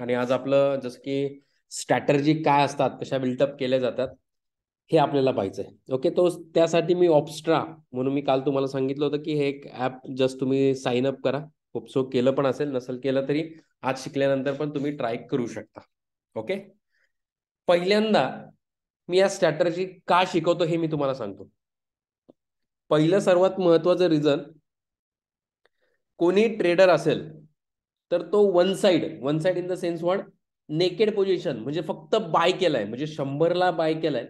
आणि आज आपलं जसं की स्ट्रॅटर्जी काय असतात कशा बिल्टअप केल्या जातात हे आपल्याला पाहिजे ओके तो त्यासाठी मी ऑप्स्ट्रा म्हणून मी काल तुम्हाला सांगितलं होतं की हे एक ॲप जस्ट तुम्ही साईन अप करा खूप सो केलं पण असेल नसेल केलं तरी आज शिकल्यानंतर पण तुम्ही ट्राय करू शकता ओके पहिल्यांदा मी या स्ट्रॅटर्जी का शिकवतो हे मी तुम्हाला सांगतो पहिलं सर्वात महत्वाचं रिझन कोणी ट्रेडर असेल तर तो one side one side in the sense word naked position म्हणजे फक्त बाय केलाय म्हणजे शंभरला बाय केलाय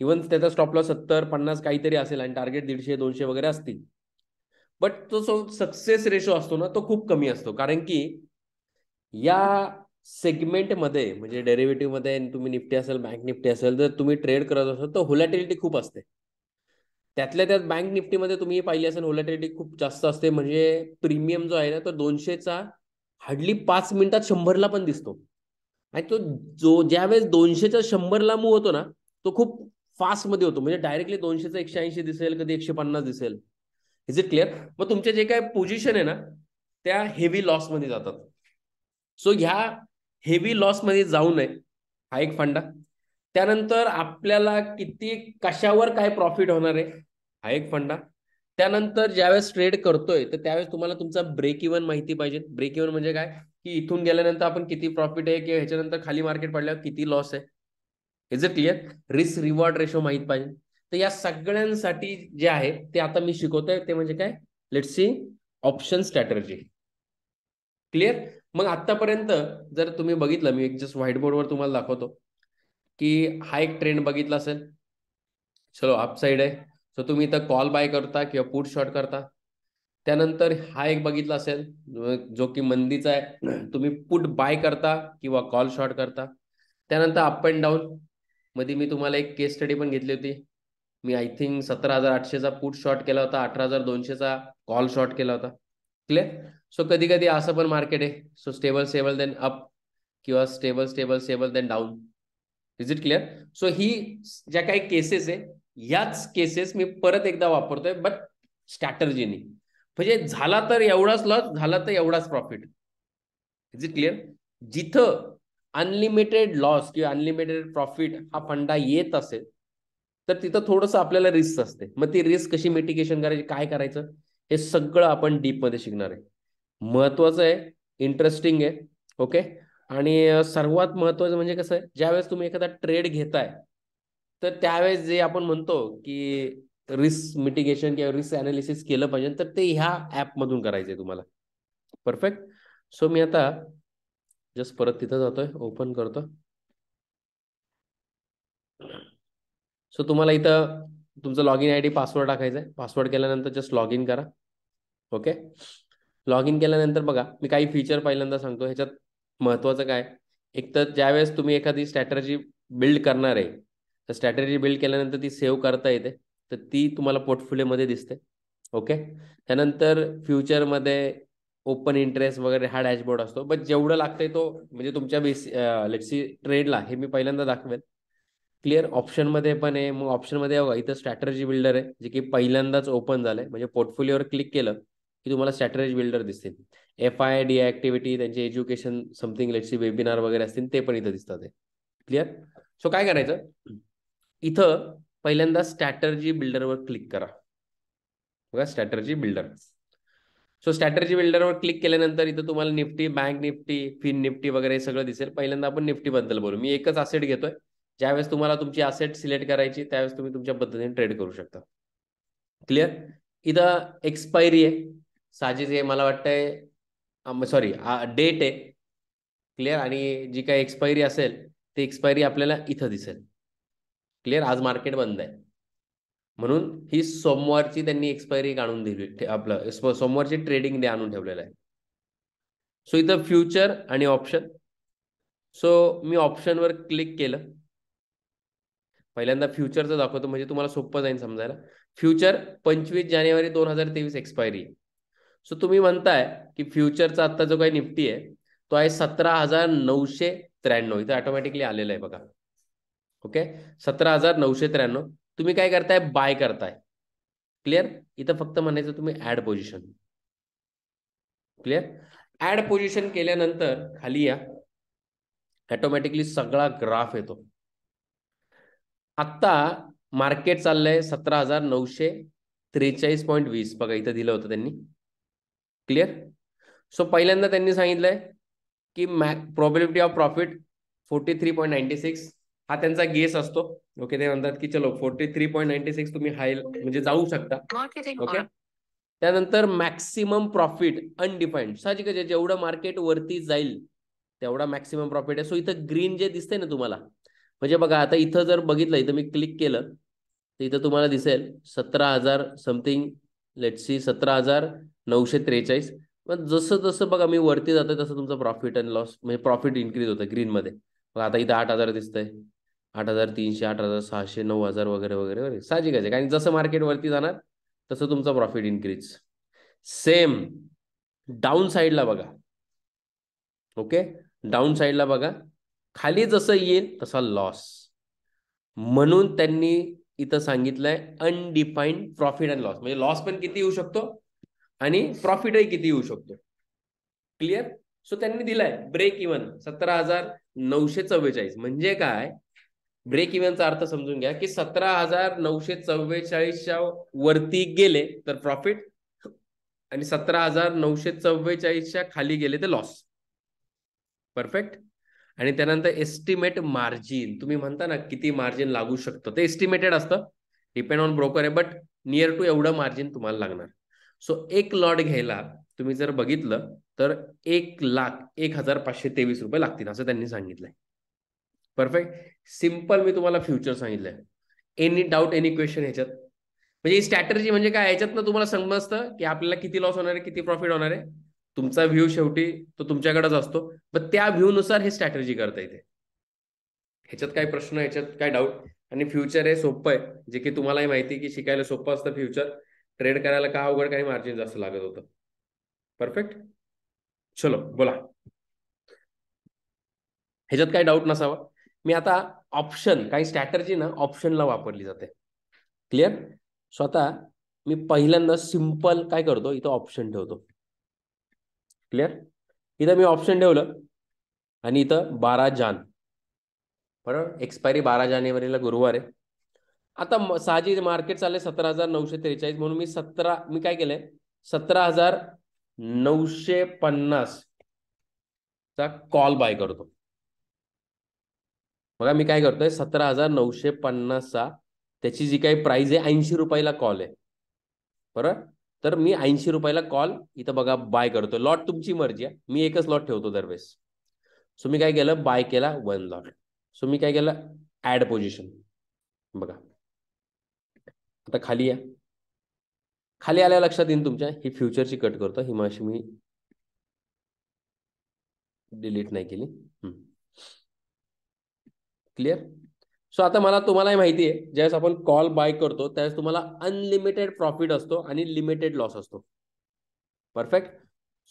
इवन त्याचा स्टॉपला सत्तर पन्नास काहीतरी असेल आणि टार्गेट दीडशे दोनशे वगैरे असतील बट तो जो सक्सेस रेशो असतो ना तो खूप कमी असतो कारण की या सेगमेंटमध्ये म्हणजे डेरिव्हेटिव्ह मध्ये तुम्ही निफ्टी असेल बँक निफ्टी असेल जर तुम्ही ट्रेड करत असाल तर होलॅटिलिटी खूप असते त्यातल्या त्यात बँक निफ्टीमध्ये तुम्ही पाहिली असेल होलॅटिलिटी खूप जास्त असते म्हणजे प्रीमियम जो आहे ना तो दोनशेचा हार्डली पाच मिनिटात शंभरला पण दिसतो आणि तो जो ज्यावेळेस दोनशेच्या शंभरला मूव होतो ना तो खूप फास्टमध्ये होतो म्हणजे डायरेक्टली दोनशेचा एकशे ऐंशी दिसेल कधी एकशे पन्नास दिसेल इज इट क्लिअर मग तुमचे जे काय पोझिशन आहे ना त्या हेवी लॉसमध्ये जातात सो ह्या हेवी लॉसमध्ये जाऊ नये हा एक फंडा त्यानंतर आपल्याला किती कशावर काय प्रॉफिट होणार आहे हा एक फंडा त्यानंतर ज्यावेळेस ट्रेड करतोय तर त्यावेळेस तुम्हाला तुमचा ब्रेक इव्हन माहिती पाहिजे ब्रेक इव्हन म्हणजे काय की इथून गेल्यानंतर आपण किती प्रॉफिट आहे किंवा ह्याच्यानंतर खाली मार्केट पडल्यावर किती लॉस आहे is a clear risk reward ratio माहीत पाहिजे तर या सगळ्यांसाठी जे आहे ते आता मी शिकवतोय ते म्हणजे काय let see option strategy clear मग आतापर्यंत जर तुम्ही बघितलं मी एक जस्ट व्हाईट बोर्डवर तुम्हाला दाखवतो की हा एक ट्रेंड बघितला असेल चलो अपसाइड आहे सो तुम्ही इथं कॉल बाय करता किंवा पुट शॉर्ट करता त्यानंतर हा एक बघितला असेल जो की मंदीचा आहे तुम्ही पुट बाय करता किंवा कॉल शॉर्ट करता त्यानंतर अप अँड डाऊन मध्ये मी तुम्हाला एक केस स्टडी पण घेतली होती मी आय थिंक सतरा हजार आठशेचा पुट शॉर्ट केला होता अठरा हजार दोनशेचा कॉल शॉर्ट केला होता क्लिअर सो कधी कधी असं पण मार्केट आहे सो स्टेबल सेबल देन अप किंवा स्टेबल स्टेबल सेबल then down is it clear so ही ज्या काही केसेस आहे याच केसेस मी परत एकदा वापरतोय बट स्ट्रॅटर्जीनी म्हणजे झाला तर एवढाच लॉस झाला तर एवढाच प्रॉफिट इज इट क्लिअर जिथं अनलिमिटेड लॉस किंवा अनलिमिटेड प्रॉफिट हा फंडा येत असेल तर तिथं थोडंसं आपल्याला रिस्क असते मग ती रिस्क कशी मिटिगेशन करायची काय करायचं हे सगळं आपण डीपमध्ये शिकणार आहे महत्वाचं आहे इंटरेस्टिंग आहे ओके आणि सर्वात महत्वाचं म्हणजे कसं आहे ज्यावेळेस तुम्ही एखादा ट्रेड घेताय तर त्यावेळेस जे आपण म्हणतो की रिस्क मिटिगेशन किंवा रिस्क अनालिसिस केलं पाहिजे तर ते ह्या ॲपमधून करायचं आहे तुम्हाला परफेक्ट सो मी आता जस्ट परत तिथं जातोय ओपन करतो सो तुम्हाला इथं तुमचं log in I D password टाकायचा आहे पासवर्ड केल्यानंतर जस्ट लॉग इन करा ओके लॉग इन केल्यानंतर बघा मी काही फीचर पहिल्यांदा सांगतो ह्याच्यात महत्वाचं काय एक तर ज्यावेळेस तुम्ही एखादी स्ट्रॅटर्जी बिल्ड करणार आहे तर स्ट्रॅटेजी बिल्ड केल्यानंतर ती सेव्ह करता येते तर ती तुम्हाला पोर्टफोलिओमध्ये दिसते ओके त्यानंतर फ्युचरमध्ये ओपन इंटरेस्ट वगैरे हा डॅशबोर्ड असतो बट जेवढं लागतंय तो म्हणजे तुमच्या बेस लेट्सी ट्रेडला हे मी पहिल्यांदा दाखवेल क्लिअर ऑप्शनमध्ये पण आहे मग ऑप्शनमध्ये बघा इथं स्ट्रॅटर्जी बिल्डर आहे जे की पहिल्यांदाच ओपन झालंय म्हणजे पोर्टफोलिओवर क्लिक केलं की तुम्हाला स्ट्रॅटर्जी बिल्डर दिसतील एफ आय डी ऍक्टिव्हिटी त्यांचे एज्युकेशन समथिंग लेट्सी वेबिनार वगैरे असतील ते पण इथं दिसतात क्लिअर सो काय करायचं इथं पहिल्यांदा स्ट्रॅटर्जी बिल्डरवर क्लिक करा बघा स्ट्रॅटर्जी बिल्डर सो स्ट्रॅटर्जी बिल्डरवर क्लिक केल्यानंतर इथं तुम्हाला Nifty bank Nifty fin Nifty वगैरे सगळं दिसेल पहिल्यांदा आपण निफ्टी बद्दल बोलू मी एकच असेट घेतोय ज्यावेळेस तुम्हाला तुमची असेट सिलेक्ट करायची त्यावेळेस तुम्ही तुमच्या पद्धतीने ट्रेड करू शकता क्लिअर इथं एक्सपायरी आहे साजेच आहे मला वाटतंय सॉरी डेट आहे क्लिअर आणि जी काही एक्सपायरी असेल ती एक्सपायरी आपल्याला इथं दिसेल क्लिअर आज मार्केट बंद आहे म्हणून ही सोमवारची त्यांनी एक्सपायरी आणून दिली आपलं सोमवारची ट्रेडिंग डे आणून ठेवलेलं आहे सो इथं फ्युचर आणि ऑप्शन सो मी ऑप्शनवर क्लिक केलं पहिल्यांदा फ्युचरचं दाखवतो म्हणजे तुम्हाला सोपं जाईल समजायला फ्युचर पंचवीस जानेवारी दोन हजार तेवीस एक्सपायरी आहे सो तुम्ही म्हणताय की फ्युचरचा आत्ता जो काही निफ्टी आहे तो आहे सतरा हजार नऊशे त्र्याण्णव इथं ऑटोमॅटिकली आलेला आहे बघा ओके सतरा हजार नऊशे त्र्याण्णव तुम्ही काय करताय बाय करताय क्लिअर इथं फक्त म्हणायचं तुम्ही add position clear add position केल्यानंतर खाली या ऑटोमॅटिकली सगळा ग्राफ येतो आत्ता मार्केट चाललंय सतरा हजार नऊशे त्रेचाळीस पॉईंट वीस बघा इथं दिलं होतं त्यांनी क्लिअर सो पहिल्यांदा त्यांनी सांगितलंय की मॅ probability of profit forty three point ninety six हा त्यांचा गेस असतो ओके ते म्हणतात की चलो forty three point ninety six तुम्ही हाय म्हणजे जाऊ शकता ओके त्यानंतर मॅक्सिमम प्रॉफिट अनडिफाईंड साहजिकच जेवढं मार्केट वरती जाईल तेवढा मॅक्सिमम प्रॉफिट आहे सो इथं ग्रीन जे दिसतंय ना तुम्हाला म्हणजे बघा आता इथं जर बघितलं इथं मी क्लिक केलं तर इथं तुम्हाला दिसेल सतरा हजार समथिंग लेट सी सतरा हजार नऊशे त्रेचाळीस मग जसं जसं बघा मी वरती जातोय तसं तुमचं प्रॉफिट अँड लॉस म्हणजे प्रॉफिट इन्क्रीज होतं ग्रीनमध्ये बघा आता इथं आठ हजार दिसतंय आठ हजार तीनशे आठ हजार सहाशे नऊ हजार वगैरे वगैरे वगैरे साजी आहे कारण जसं मार्केट वरती जाणार तसं तुमचा प्रॉफिट इन्क्रीज सेम डाऊन साईडला बघा ओके डाऊन साईडला बघा खाली जसं येईल तसा लॉस म्हणून त्यांनी इथं सांगितलंय अनडिफाईंड प्रॉफिट अँड लॉस म्हणजे लॉस पण किती येऊ शकतो आणि प्रॉफिटही किती येऊ शकतो क्लिअर सो त्यांनी दिलाय ब्रेक इवन सतरा हजार नऊशे चव्वेचाळीस म्हणजे काय ब्रेक इव्हनचा अर्थ समजून घ्या की सतरा हजार नऊशे चव्वेचाळीसच्या वरती गेले तर प्रॉफिट आणि सतरा हजार नऊशे चव्वेचाळीसच्या खाली गेले तर लॉस परफेक्ट आणि त्यानंतर एस्टिमेट मार्जिन तुम्ही म्हणता ना किती मार्जिन लागू शकतं ते एस्टिमेटेड असतं डिपेंड ऑन ब्रोकर आहे बट नियर टू एवढं मार्जिन तुम्हाला लागणार सो एक लॉट घ्यायला तुम्ही जर बघितलं तर एक लाख एक हजार पाचशे तेवीस रुपये लागतील असं त्यांनी सांगितलंय परफेक्ट सिम्पल मी तुम्हाला फ्युचर सांगितलंय एनी डाऊट एनी क्वेश्चन ह्याच्यात म्हणजे ही स्ट्रॅटर्जी म्हणजे काय ना तुम्हाला समजतं की आपल्याला किती लॉस होणार आहे किती प्रॉफिट होणार आहे तुमचा व्ह्यू शेवटी तो तुमच्याकडेच असतो पण त्या व्ह्यूनुसार हे स्ट्रॅटर्जी करता येते ह्याच्यात काय प्रश्न ह्याच्यात काय डाऊट आणि फ्युचर हे सोपं आहे जे की तुम्हालाही माहिती की शिकायला सोपं असतं फ्युचर ट्रेड करायला का अवघड काही मार्जिन जास्त लागत होतं परफेक्ट चलो बोला ह्याच्यात काय डाऊट नसावा मी आता ऑप्शन काही स्ट्रॅटर्जी ना ऑप्शनला वापरली जाते क्लिअर स्वतः मी पहिल्यांदा सिंपल काय करतो इथं ऑप्शन ठेवतो क्लिअर इथं मी ऑप्शन ठेवलं आणि इथं बारा जान बरोबर एक्सपायरी बारा जानेवारीला गुरुवार आहे आता साहजी मार्केट चालले सतरा हजार नऊशे त्रेचाळीस म्हणून मी सतरा मी काय केलंय सतरा हजार नऊशे पन्नास चा कॉल बाय करतो बघा मी काय करतोय सतरा हजार नऊशे पन्नासचा त्याची जी काही प्राइस आहे ऐंशी रुपयाला कॉल आहे बरं तर मी ऐंशी रुपयाला कॉल इथं बघा बाय करतोय लॉट तुमची मर्जी आहे मी एकच लॉट ठेवतो दरवेळेस सो मी काय केलं बाय केला वन लॉट सो मी काय केलं ऍड पोझिशन बघा आता खाली या खाली आल्या लक्षात येईल तुमच्या ही फ्युचरची कट करतो ही माशी मी डिलीट नाही केली क्लिअर सो आता मला तुम्हालाही माहिती आहे ज्यावेळेस आपण कॉल बाय करतो त्यावेळेस तुम्हाला अनलिमिटेड प्रॉफिट असतो आणि लिमिटेड लॉस असतो परफेक्ट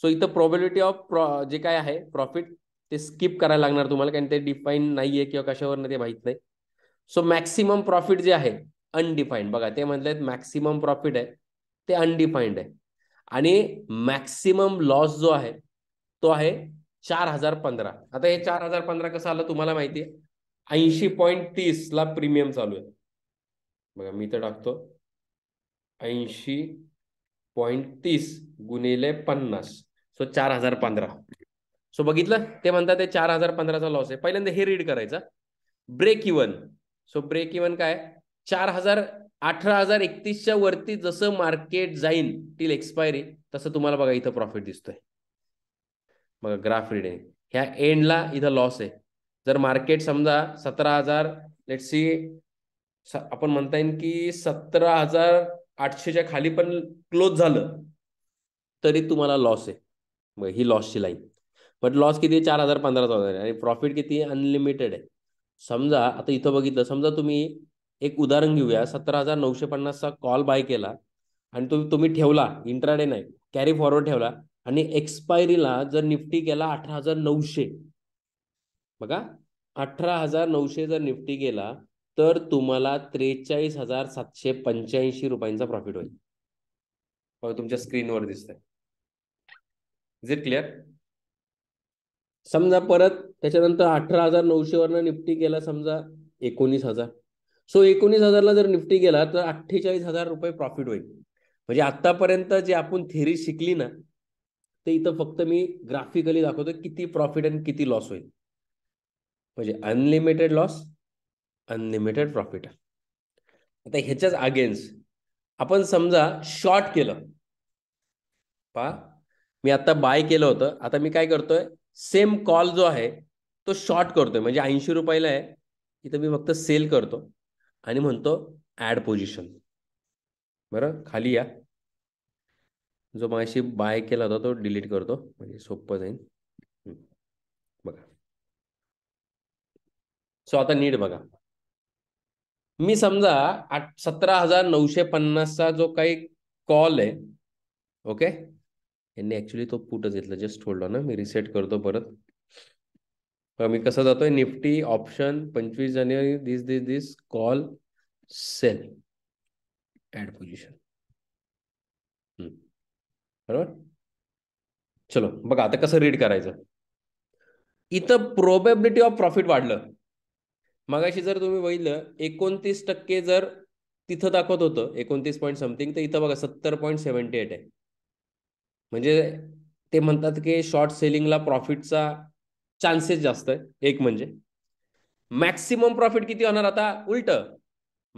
सो इथं प्रॉबिलिटी ऑफ जे काय आहे प्रॉफिट ते स्किप करायला लागणार तुम्हाला कारण ते डिफाईन नाही आहे किंवा कशावर ते माहीत नाही सो मॅक्सिमम प्रॉफिट जे आहे अनडिफाईंड बघा ते म्हटलेत मॅक्सिमम प्रॉफिट आहे ते अनडिफाईंड आहे आणि मॅक्सिमम लॉस जो आहे तो आहे चार हजार पंधरा आता हे चार हजार पंधरा कसं आलं तुम्हाला माहिती आहे ऐंशी पॉईंट तीस ला प्रीमियम चालू आहे बघा मी तर टाकतो ऐंशी पॉईंट तीस गुणिले पन्नास सो चार हजार पंधरा सो बघितलं ते म्हणतात ते चार हजार पंधराचा लॉस आहे पहिल्यांदा हे रीड करायचं break even so break even काय चार हजार अठरा हजार एकतीसच्या वरती जसं मार्केट जाईन टिल एक्सपायरी तसं तुम्हाला बघा इथं प्रॉफिट दिसतोय बघा ग्राफ रीड आहे ह्या एंडला इथं लॉस आहे जर मार्केट समजा सतरा हजार सी आपण म्हणता येईल की सतरा हजार आठशेच्या खाली पण क्लोज झालं तरी तुम्हाला लॉस आहे मग ही लॉसची लाईन बट लॉस किती चार हजार पंधरा हजार आणि प्रॉफिट किती अनलिमिटेड आहे समजा आता इथं बघितलं समजा तुम्ही एक उदाहरण घेऊया सतरा हजार नऊशे पन्नासचा कॉल बाय केला आणि तुम्ही तुम्ही ठेवला इंट्राडे नाही कॅरी फॉरवर्ड ठेवला आणि एक्सपायरीला जर निफ्टी केला अठरा हजार नऊशे बघा अठरा हजार नऊशे जर निफ्टी गेला तर तुम्हाला त्रेचाळीस हजार सातशे पंच्याऐंशी रुपयांचा प्रॉफिट होईल बघा तुमच्या स्क्रीनवर दिसत इज इट क्लिअर समजा परत त्याच्यानंतर अठरा हजार नऊशे वरनं निफ्टी गेला समजा एकोणीस हजार सो एकोणीस हजारला जर निफ्टी गेला तर अठ्ठेचाळीस हजार रुपये प्रॉफिट होईल म्हणजे आतापर्यंत जे आपण थेरी शिकली ना ते इथं फक्त मी ग्राफिकली दाखवतो किती प्रॉफिट आणि किती लॉस होईल म्हणजे अनलिमिटेड लॉस अनलिमिटेड प्रॉफिट आता ह्याच्याच अगेन्स्ट आपण समजा शॉर्ट केलं पा मी आता बाय केलं होतं आता मी काय करतोय सेम कॉल जो आहे तो शॉर्ट करतोय म्हणजे ऐंशी रुपयाला आहे इथं मी फक्त सेल करतो आणि म्हणतो ॲड पोझिशन बरं खाली या जो माझ्याशी बाय केला होता तो डिलीट करतो म्हणजे सोपं जाईल सो आता नीट बघा मी समजा आठ सतरा हजार नऊशे पन्नासचा जो काही कॉल आहे ओके यांनी ऍक्च्युली तो पुटच घेतला जस्ट होल्ड ना मी रिसेट करतो परत मी कसं जातोय निफ्टी ऑप्शन पंचवीस जानेवारी this this this call sell add position बरोबर चलो बघा आता कसं रीड करायचं इथं प्रोबेबिलिटी ऑफ प्रॉफिट वाढलं मगाशी जर तुम्ही बघितलं एकोणतीस टक्के जर तिथं दाखवत होतं एकोणतीस पॉईंट समथिंग तर इथं बघा सत्तर पॉईंट सेव्हन्टी एट आहे म्हणजे ते म्हणतात की शॉर्ट सेलिंगला प्रॉफिटचा चान्सेस जास्त आहे एक म्हणजे मॅक्सिमम प्रॉफिट किती होणार आता उलट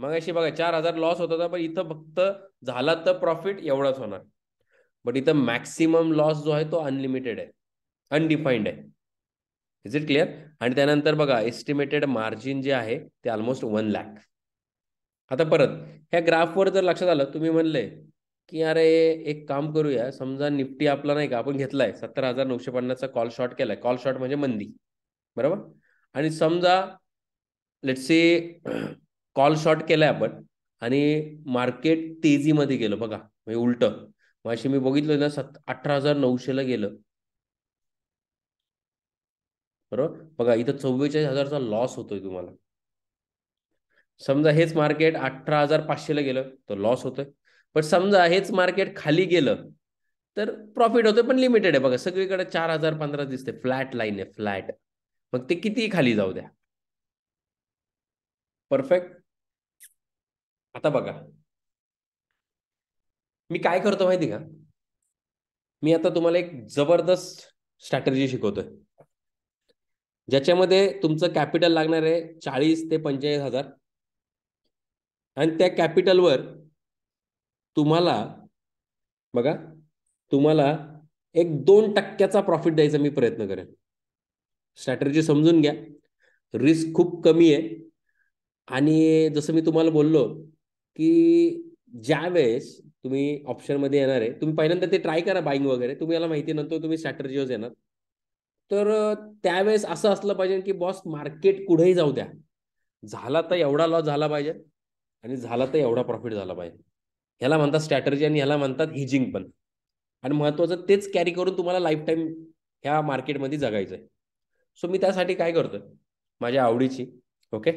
मगाशी बघा चार हजार लॉस होत होता पण इथं फक्त झाला तर प्रॉफिट एवढाच होणार बट इथं मॅक्सिमम लॉस जो आहे तो अनलिमिटेड आहे अनडिफाईंड आहे इज इट क्लिअर आणि त्यानंतर बघा एस्टिमेटेड मार्जिन जे आहे ते ऑलमोस्ट वन लॅक आता परत ह्या ग्राफवर जर लक्षात आलं तुम्ही म्हणले की अरे एक काम करूया समजा निफ्टी आपला नाही का आपण घेतलाय सत्तर हजार नऊशे पन्नासचा कॉल शॉर्ट केलाय कॉल शॉर्ट म्हणजे मंदी बरोबर आणि समजा सी कॉल शॉर्ट केलाय आपण आणि मार्केट तेजीमध्ये गेलं बघा म्हणजे उलट मग अशी मी बघितलं ना सत अठरा हजार नऊशेला गेलं बरोबर बघा इथं चव्वेचाळीस हजारचा लॉस होतोय तुम्हाला समजा हेच मार्केट अठरा हजार पाचशेला गेलं तर लॉस होतोय पण समजा हेच मार्केट खाली गेलं तर प्रॉफिट होतोय पण लिमिटेड आहे बघा सगळीकडे चार हजार पंधरा दिसते फ्लॅट लाईन आहे फ्लॅट मग ते किती खाली जाऊ द्या परफेक्ट आता बघा मी काय करतो माहिती का मी आता तुम्हाला एक जबरदस्त स्ट्रॅटर्जी शिकवतोय ज्याच्यामध्ये तुमचं कॅपिटल लागणार आहे चाळीस ते पंचेचाळीस हजार आणि त्या कॅपिटलवर तुम्हाला बघा तुम्हाला एक दोन टक्क्याचा प्रॉफिट द्यायचा मी प्रयत्न करेन स्ट्रॅटर्जी समजून घ्या रिस्क खूप कमी आहे आणि जसं मी तुम्हाला बोललो की ज्या वेळेस तुम्ही ऑप्शनमध्ये येणार आहे तुम्ही पहिल्यांदा ते ट्राय करा बाईंग वगैरे तुम्ही याला माहिती नंतर तुम्ही स्ट्रॅटर्जीवर येणार तर त्यावेळेस असं असलं पाहिजे की बॉस मार्केट कुठेही जाऊ द्या झाला तर एवढा लॉस झाला पाहिजे आणि झाला तर एवढा प्रॉफिट झाला पाहिजे ह्याला म्हणतात स्ट्रॅटर्जी आणि ह्याला म्हणतात हिजिंग पण आणि महत्वाचं तेच कॅरी करून तुम्हाला लाईफ टाईम ह्या मार्केटमध्ये जगायचं आहे सो मी त्यासाठी काय करतोय माझ्या आवडीची ओके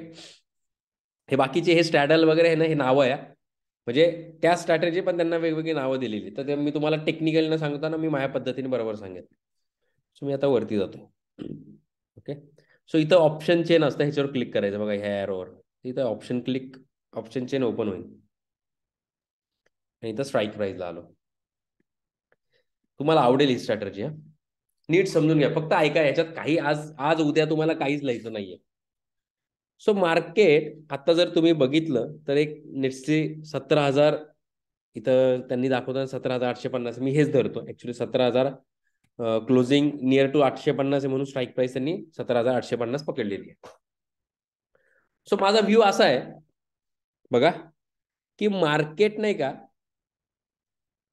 हे बाकीचे हे स्ट्रॅडल वगैरे हे ना हे नावं आहे म्हणजे त्या स्ट्रॅटर्जी पण त्यांना वेगवेगळी नावं दिलेली तर मी तुम्हाला टेक्निकल न सांगताना मी माझ्या पद्धतीने बरोबर सांगेन सो मी आता वरती जातो ओके सो इथं ऑप्शन चेन असतं ह्याच्यावर क्लिक करायचं बघा ह्या ॲरोवर इथं option click option chain open होईल आणि इथं स्ट्राईक प्राईजला आलो तुम्हाला आवडेल ही स्ट्रॅटर्जी हा नीट समजून घ्या फक्त ऐका याच्यात काही आज आज उद्या तुम्हाला काहीच लिहायचं नाहीये सो मार्केट आता जर तुम्ही बघितलं तर एक नेटचे सतरा हजार इथं त्यांनी दाखवताना सतरा हजार आठशे पन्नास मी हेच धरतो ऍक्च्युली सतरा हजार क्लोजिंग नियर टू आठशे पन्नास आहे म्हणून स्ट्राईक प्राइस त्यांनी सतरा हजार आठशे पन्नास पकडलेली आहे सो माझा व्ह्यू असा आहे बघा की मार्केट नाही का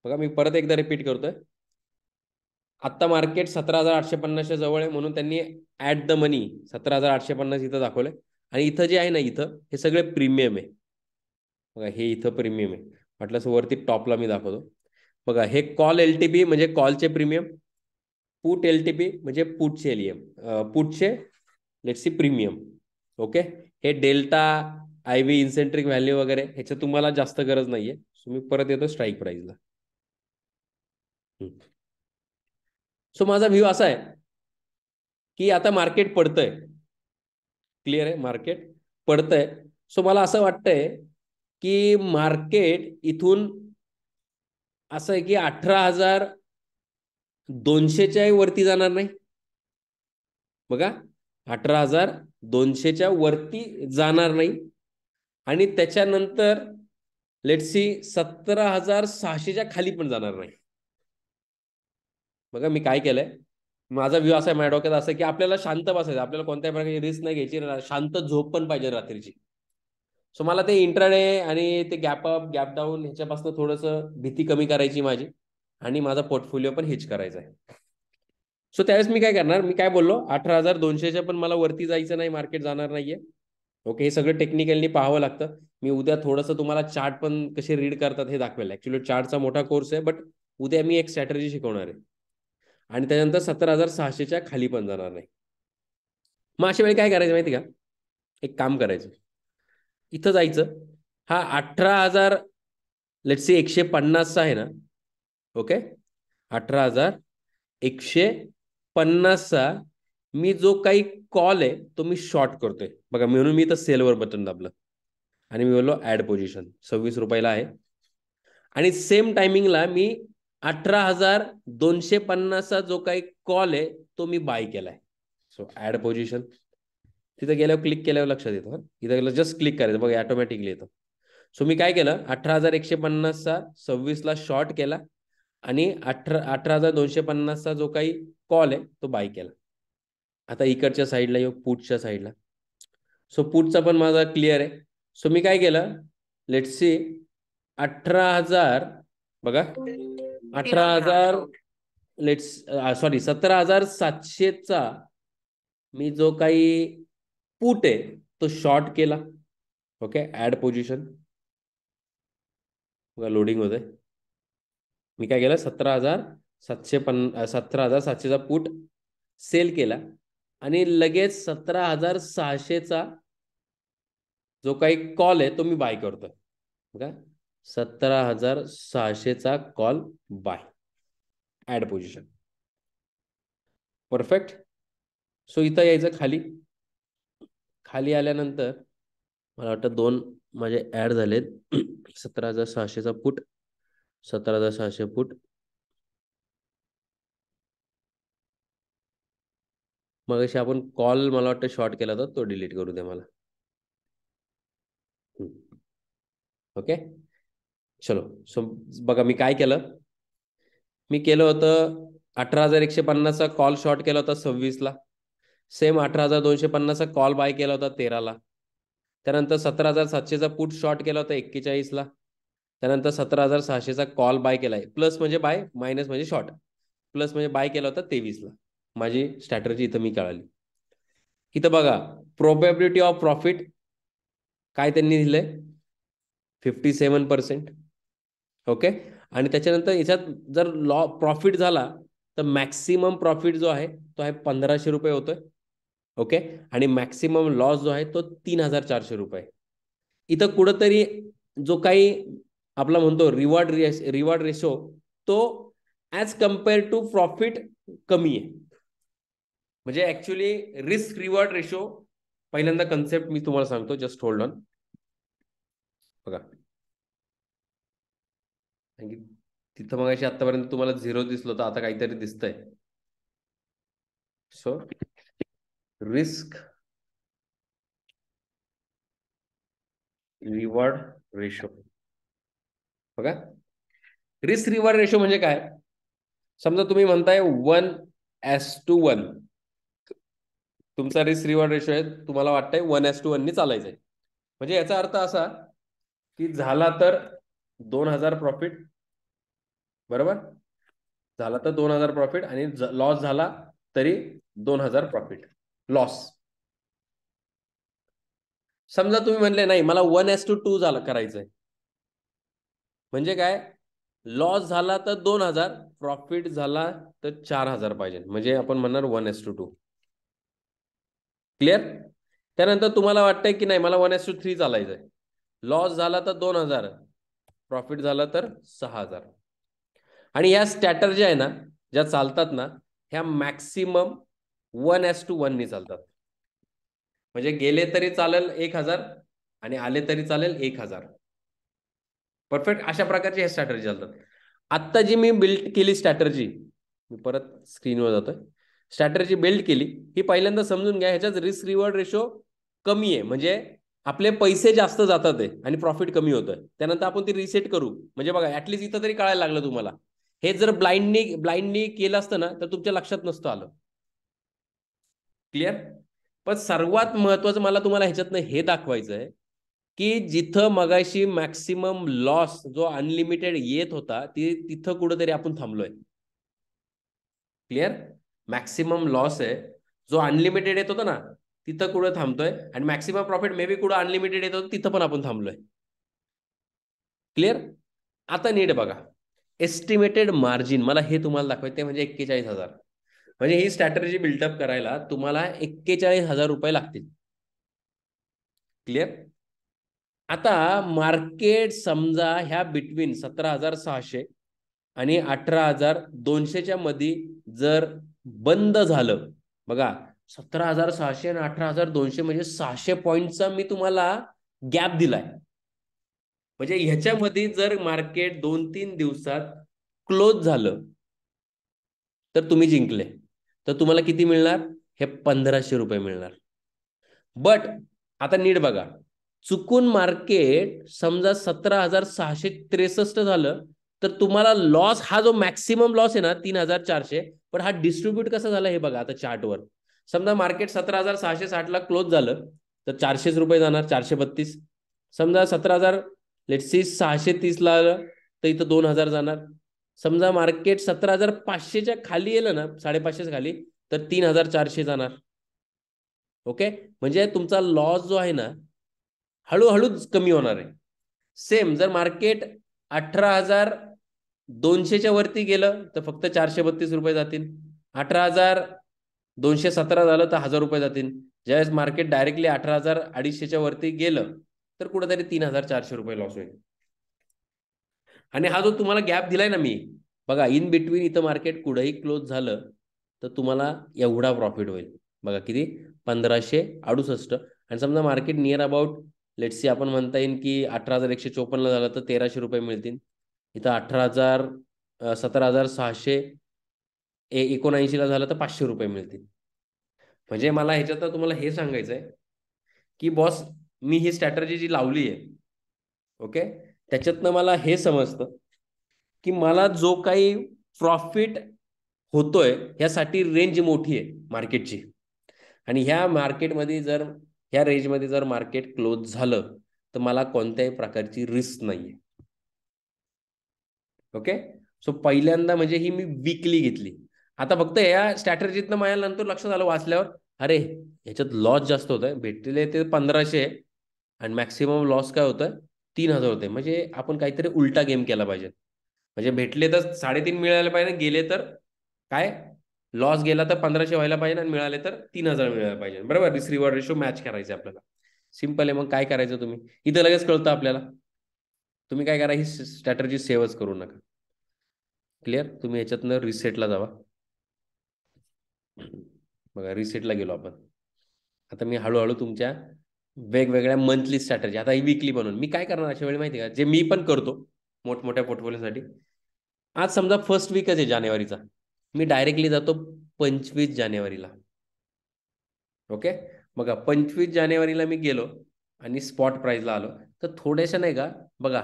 बघा मी परत एकदा रिपीट करतोय आता मार्केट सतरा हजार आठशे पन्नासच्या जवळ आहे म्हणून त्यांनी ऍट द मनी सतरा हजार आठशे पन्नास इथं दाखवलंय आणि इथं जे आहे ना इथं हे सगळे प्रीमियम आहे बघा हे इथं प्रीमियम आहे म्हटलं वरती टॉपला मी दाखवतो बघा हे कॉल एल टी पी म्हणजे कॉलचे premium put L T P म्हणजे पुटचे एलियम पुटचे सी प्रीमियम ओके हे डेल्टा आय व्ही इन्सेंट्रिक व्हॅल्यू वगैरे ह्याचं तुम्हाला जास्त गरज नाहीये सो मी परत येतो स्ट्राईक प्राईजला सो माझा व्ह्यू असा आहे की आता मार्केट पडतंय क्लिअर आहे मार्केट पडतंय सो मला असं वाटतंय की मार्केट इथून असं आहे की अठरा हजार दोनशेच्या वरती जाणार नाही बघा अठरा हजार दोनशेच्या वरती जाणार नाही आणि त्याच्यानंतर लेटसी सतरा हजार सहाशेच्या खाली पण जाणार नाही बघा मी काय केलंय माझा व्ह्यू असा आहे माझ्या डोक्यात की आपल्याला शांत बसायचं आपल्याला कोणत्याही प्रकारची रिस्क नाही घ्यायची शांत झोप पण पाहिजे रात्रीची सो मला ते इंट्राडे आणि ते गॅप अप गॅप डाऊन ह्याच्यापासून थोडंसं भीती कमी करायची माझी आणि माझा पोर्टफोलिओ पण हेच करायचा आहे सो त्यावेळेस मी काय करणार मी काय बोललो अठरा हजार दोनशेच्या पण मला वरती जायचं नाही मार्केट जाणार नाहीये ओके हे सगळं टेक्निकली पाहावं लागतं मी उद्या थोडंसं तुम्हाला चार्ट पण कसे रीड करतात हे दाखवेल ऍक्च्युली चार्टचा मोठा कोर्स आहे बट उद्या मी एक स्ट्रॅटर्जी शिकवणार आहे आणि त्यानंतर सत्तर हजार सहाशेच्या खाली पण जाणार नाही मग अशा वेळी काय करायचं माहिती का एक काम करायचं इथं जायचं हा अठरा हजार सी एकशे पन्नासचा आहे ना ओके अठरा हजार एकशे पन्नासचा मी जो काही कॉल आहे तो मी शॉर्ट करतोय बघा म्हणून मी इथं सेलवर बटन दाबलं आणि मी बोललो ॲड पोझिशन सव्वीस रुपयाला आहे आणि सेम टायमिंगला मी अठरा हजार दोनशे पन्नासचा जो काही कॉल आहे तो मी बाय केलाय सो ॲड पोझिशन तिथं गेल्यावर क्लिक केल्यावर लक्षात येतं इथं जस्ट क्लिक करायचं बघा ऑटोमॅटिकली येतं सो मी काय केलं अठरा हजार एकशे पन्नासचा सव्वीसला शॉर्ट केला आणि अठरा अठरा हजार दोनशे पन्नासचा जो काही कॉल आहे तो बाय केला आता इकडच्या साईडला येऊ पुटच्या साईडला सो पुटचा पण माझा क्लिअर आहे सो मी काय केलं लेट सी अठरा हजार बघा अठरा हजार लेट्स सॉरी सतरा हजार सातशेचा मी जो काही पूट आहे तो शॉर्ट केला ओके ऍड पोझिशन बघा लोडिंग होत आहे मी काय केलं सतरा हजार सातशे पन्ना सतरा हजार सातशेचा पूट सेल केला आणि लगेच सतरा हजार सहाशेचा जो काही कॉल आहे तो मी बाय करतोय का सतरा हजार सहाशेचा call buy add position perfect so इथं यायचं खाली खाली आल्यानंतर मला वाटतं दोन माझे ऍड झालेत सतरा हजार सहाशेचा फूट सतरा हजार सहाशे फूट मग अशी आपण कॉल मला वाटतं शॉर्ट केला होता तो डिलीट करू दे मला ओके चलो सो बघा मी काय केलं मी केलं होतं अठरा हजार एकशे पन्नासचा कॉल शॉर्ट केला होता सव्वीसला सेम अठरा हजार दोनशे पन्नासचा कॉल बाय केला होता तेराला त्यानंतर सतरा हजार सातशेचा पुट शॉर्ट केला होता एक्केचाळीसला त्यानंतर सतरा हजार सहाशेचा कॉल बाय केला आहे प्लस म्हणजे बाय मायनस म्हणजे शॉर्ट प्लस म्हणजे बाय केला होता तेवीसला माझी स्ट्रॅटर्जी इथं मी कळाली इथं बघा प्रोबॅबिलिटी ऑफ प्रॉफिट काय त्यांनी दिलंय फिफ्टी सेवन पर्सेंट ओके आणि त्याच्यानंतर याच्यात जर लॉ प्रॉफिट झाला तर मॅक्सिमम प्रॉफिट जो आहे तो आहे पंधराशे रुपये होतोय ओके आणि मॅक्सिमम लॉस जो आहे तो तीन हजार चारशे रुपये इथं कुठंतरी जो काही आपला म्हणतो रिवॉर्ड रेस रिवॉर्ड रेशो तो ॲज कम्पेअर टू प्रॉफिट कमी आहे म्हणजे ऍक्च्युली रिस्क रिवॉर्ड रेशो पहिल्यांदा कन्सेप्ट मी तुम्हाला सांगतो जस्ट होल्ड ऑन बघा तिथं मग आतापर्यंत तुम्हाला झिरो दिसलो तर आता काहीतरी दिसतंय सो रिस्क रिवॉर्ड रेशो बघा रिस्क रिवॉर्ड रेशो म्हणजे काय समजा तुम्ही म्हणताय वन एस टू वन तुमचा रिस्क रिवॉर्ड रेशो आहे तुम्हाला वाटतंय वन एस टू वननी चालायचंय म्हणजे याचा अर्थ असा की झाला तर दोन हजार प्रॉफिट बरोबर झाला तर दोन हजार प्रॉफिट आणि लॉस झाला तरी दोन हजार प्रॉफिट लॉस समजा तुम्ही म्हणले नाही मला वन एस टू टू झालं करायचंय म्हणजे काय लॉस झाला तर दोन हजार प्रॉफिट झाला तर चार हजार पाहिजे म्हणजे आपण म्हणणार one is to two clear त्यानंतर तुम्हाला वाटतंय की नाही मला वन एस टू थ्री चालायचं आहे लॉस झाला तर दोन हजार प्रॉफिट झाला तर सहा हजार आणि या स्टॅटर ज्या आहे ना ज्या चालतात ना ह्या मॅक्सिमम वन एस टू नी चालतात म्हणजे गेले तरी चालेल एक हजार आणि आले तरी चालेल एक हजार परफेक्ट अशा प्रकारचे हे स्ट्रॅटर्जी चालतात आत्ता जी मी बिल्ड केली स्ट्रॅटर्जी मी परत स्क्रीनवर जातोय स्ट्रॅटर्जी बिल्ड केली ही पहिल्यांदा समजून घ्या ह्याच्यात रिस्क रिवॉर्ड रेशो कमी आहे म्हणजे आपले पैसे जास्त जातात आहे आणि प्रॉफिट कमी होतं त्यानंतर आपण ती रिसेट करू म्हणजे बघा ऍटलीस्ट इथं तरी कळायला लागलं तुम्हाला हे जर ब्लाइंडनी ब्लाइंडनी केलं असतं ना तर तुमच्या लक्षात नसतं आलं क्लिअर पण सर्वात महत्वाचं मला तुम्हाला ह्याच्यातनं हे दाखवायचं आहे की जिथं मगाशी मॅक्सिमम लॉस जो अनलिमिटेड येत होता ती तिथं कुठंतरी आपण थांबलोय क्लिअर मॅक्सिमम लॉस आहे जो अनलिमिटेड येत होता ना तिथं कुठं थांबतोय आणि मॅक्सिमम प्रॉफिट मे बी कुठं अनलिमिटेड येत होतं तिथं पण आपण थांबलोय क्लिअर आता नीट बघा एस्टिमेटेड मार्जिन मला हे तुम्हाला दाखवायचे म्हणजे एक्केचाळीस हजार म्हणजे ही स्ट्रॅटर्जी बिल्डअप करायला तुम्हाला एक्केचाळीस हजार रुपये लागतील क्लिअर आता मार्केट समजा ह्या बिटवीन सतरा हजार सहाशे आणि अठरा हजार दोनशेच्या मध्ये जर बंद झालं बघा सतरा हजार सहाशे आणि अठरा हजार दोनशे म्हणजे सहाशे पॉईंटचा मी तुम्हाला गॅप दिलाय म्हणजे ह्याच्यामध्ये जर मार्केट दोन तीन दिवसात क्लोज झालं तर तुम्ही जिंकले तर तुम्हाला किती मिळणार हे पंधराशे रुपये मिळणार बट आता नीट बघा चुकून मार्केट समजा सतरा हजार सहाशे त्रेसष्ट झालं तर तुम्हाला लॉस हा जो मॅक्सिमम लॉस आहे ना तीन हजार चारशे पण हा डिस्ट्रीब्यूट कसा झाला हे बघा आता चार्टवर समजा मार्केट सतरा हजार सहाशे साठ साठला क्लोज झालं तर चारशेच रुपये जाणार चारशे बत्तीस समजा सतरा हजार लेट लेटसी सहाशे तीसला आलं तर इथं दोन हजार जाणार समजा मार्केट सतरा हजार पाचशेच्या खाली येलं ना साडेपाचशे खाली तर तीन हजार चारशे जाणार ओके म्हणजे तुमचा लॉस जो आहे ना हळूहळूच कमी होणार आहे सेम जर मार्केट अठरा हजार दोनशेच्या वरती गेलं तर फक्त चारशे बत्तीस रुपये जातील अठरा हजार दोनशे सतरा झालं तर हजार रुपये जातील ज्यावेळेस मार्केट डायरेक्टली अठरा हजार अडीचशेच्या वरती गेलं तर कुठेतरी तीन हजार चारशे रुपये लॉस होईल आणि हा जो तुम्हाला गॅप दिलाय ना मी बघा इन बिटवीन इथं मार्केट कुठंही क्लोज झालं तर तुम्हाला एवढा प्रॉफिट होईल बघा किती पंधराशे अडुसष्ट आणि समजा मार्केट नियर अबाउट लेटसी आपण म्हणता येईल की अठरा हजार एकशे चोपन्नला झालं तर तेराशे रुपये मिळतील इथं अठरा हजार सतरा हजार सहाशे ए एकोणऐंशीला झालं तर पाचशे रुपये मिळतील म्हणजे मला ह्याच्यात तुम्हाला हे सांगायचं आहे की बॉस मी ही स्ट्रॅटर्जी जी लावली आहे ओके त्याच्यातनं मला हे समजतं की मला जो काही प्रॉफिट होतोय ह्यासाठी रेंज मोठी आहे मार्केटची आणि ह्या मार्केटमध्ये जर या रेंजमध्ये जर मार्केट क्लोज झालं तर मला कोणत्याही प्रकारची रिस्क नाहीये ओके सो पहिल्यांदा म्हणजे ही मी विकली घेतली आता फक्त या स्ट्रॅटर्जीतनं माझ्या नंतर लक्षात आलं वाचल्यावर अरे ह्याच्यात लॉस जास्त होत भेटलेले ते पंधराशे आणि मॅक्सिमम लॉस काय होतं तीन हजार होते म्हणजे आपण काहीतरी उलटा गेम केला पाहिजे म्हणजे भेटले तर साडेतीन मिळायला पाहिजे गेले तर काय लॉस गेला तर पंधराशे व्हायला पाहिजे आणि मिळाले तर तीन हजार मिळायला पाहिजे बरोबर रिस्क रिवॉर्ड रेशो मॅच करायचे आपल्याला सिंपल आहे मग काय करायचं तुम्ही इथं लगेच कळतं आपल्याला तुम्ही काय करा ही स्ट्रॅटर्जी सेव्हच करू नका क्लिअर तुम्ही याच्यातनं रिसेटला जावा बघा रिसेटला गेलो आपण आता मी हळूहळू तुमच्या वेगवेगळ्या मंथली स्ट्रॅटर्जी आता ही विकली बनवून मी काय करणार अशा वेळी माहिती का जे मी पण करतो मोठमोठ्या पोर्टफोलिओसाठी आज समजा फर्स्ट वीकच आहे जानेवारीचा मी डायरेक्टली जातो पंचवीस जानेवारीला ओके बघा पंचवीस जानेवारीला मी गेलो आणि स्पॉट प्राइसला आलो तर थोड्याशा नाही का बघा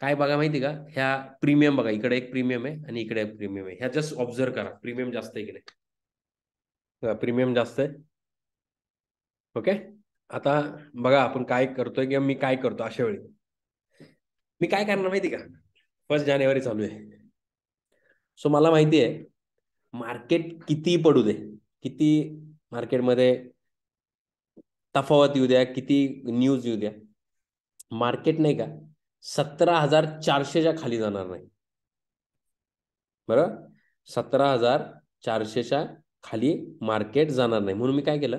काय बघा माहिती का ह्या प्रीमियम बघा इकडे एक प्रीमियम आहे आणि इकडे एक प्रीमियम आहे ह्या जस्ट ऑब्झर्व करा प्रीमियम जास्त आहे इकडे प्रीमियम जास्त आहे ओके आता बघा आपण काय करतोय किंवा मी काय करतो अशा वेळी मी काय करणार माहिती का फर्स्ट जानेवारी चालू आहे सो मला माहिती आहे मार्केट किती पडू दे किती मार्केटमध्ये तफावत येऊ द्या किती न्यूज येऊ द्या मार्केट नाही का सतरा हजार चारशेच्या खाली जाणार नाही बरं सतरा हजार चारशेच्या खाली मार्केट जाणार नाही म्हणून मी काय केलं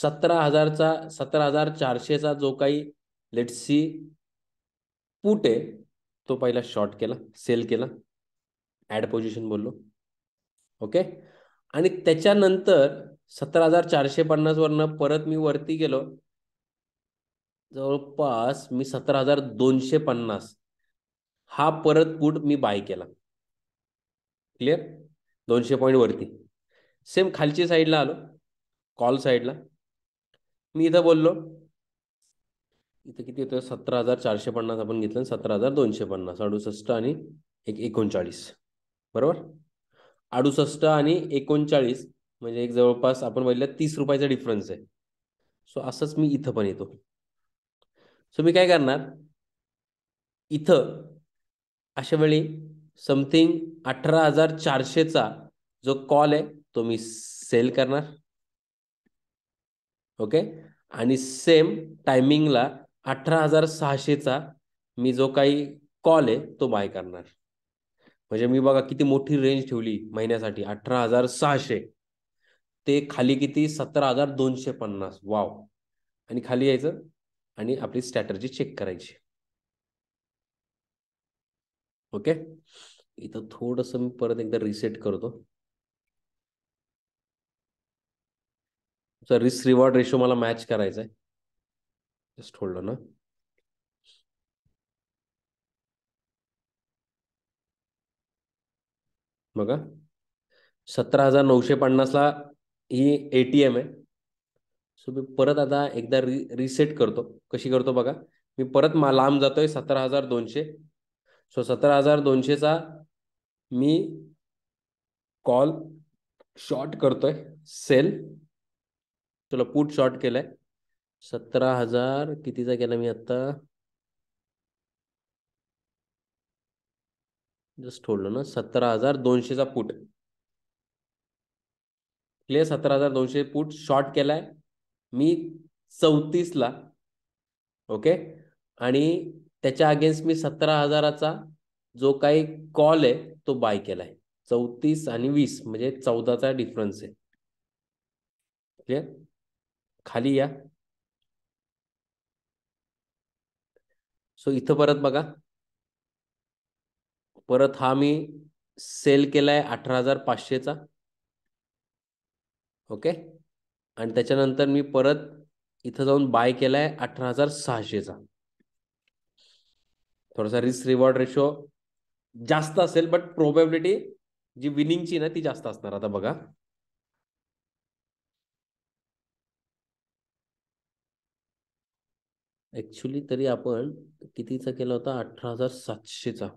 सतरा हजारचा सतरा हजार चारशेचा जो काही सी पुट आहे तो पहिला शॉर्ट केला सेल केला ॲड पोझिशन बोललो ओके आणि त्याच्यानंतर सतरा हजार चारशे पन्नास पन्नासवरनं परत मी वरती गेलो जवळपास मी सतरा हजार दोनशे पन्नास हा परत पुट मी बाय केला क्लिअर दोनशे पॉईंट वरती सेम खालची साईडला आलो कॉल साईडला मी इथं बोललो इथं किती येतोय सतरा हजार चारशे पन्नास आपण घेतलं सतरा हजार दोनशे पन्नास अडुसष्ट आणि एक एकोणचाळीस बरोबर अडुसष्ट आणि एकोणचाळीस म्हणजे एक जवळपास आपण बघितलं तीस रुपयाचा डिफरन्स आहे सो असंच मी इथं पण येतो सो मी काय करणार इथं अशा वेळी समथिंग अठरा हजार चारशेचा जो कॉल आहे तो मी सेल करणार ओके आणि सेम टायमिंगला अठरा हजार सहाशेचा मी जो काही कॉल आहे तो बाय करणार म्हणजे मी बघा किती मोठी रेंज ठेवली महिन्यासाठी अठरा हजार सहाशे ते खाली किती सतरा हजार दोनशे पन्नास वाव आणि खाली यायचं आणि आपली स्ट्रॅटर्जी चेक करायची ओके इथं थोडस मी परत एकदा रिसेट करतो रिस्क रिवॉर्ड रेशो मला मॅच करायचा आहे जस्ट होल्ड ना बघा सतरा हजार नऊशे पन्नासला ही ए टी एम आहे सो मी परत आता एकदा रि रिसेट करतो कशी करतो बघा मी परत मा लांब जातोय सतरा हजार दोनशे सो सतरा हजार दोनशेचा मी कॉल शॉर्ट करतोय सेल तुला पुट शॉर्ट केलाय सतरा हजार कितीचा केला मी आता जस्ट ठोडलं ना सतरा हजार दोनशेचा फूट क्लिअर सतरा हजार दोनशे फूट शॉर्ट केलाय मी चौतीसला ओके आणि त्याच्या अगेन्स्ट मी सतरा हजाराचा जो काही कॉल आहे तो बाय केलाय चौतीस आणि वीस म्हणजे चौदाचा डिफरन्स आहे क्लिअर खाली या सो इथं परत बघा परत हा मी सेल केलाय अठरा हजार पाचशेचा ओके आणि त्याच्यानंतर मी परत इथं जाऊन बाय केलाय अठरा हजार सहाशेचा थोडासा रिस्क रिवॉर्ड रेशो जास्त असेल बट प्रोबॅबिलिटी जी विनिंगची ना ती जास्त असणार आता बघा ऍक्च्युली तरी आपण कितीचा केला होता अठरा हजार सातशेचा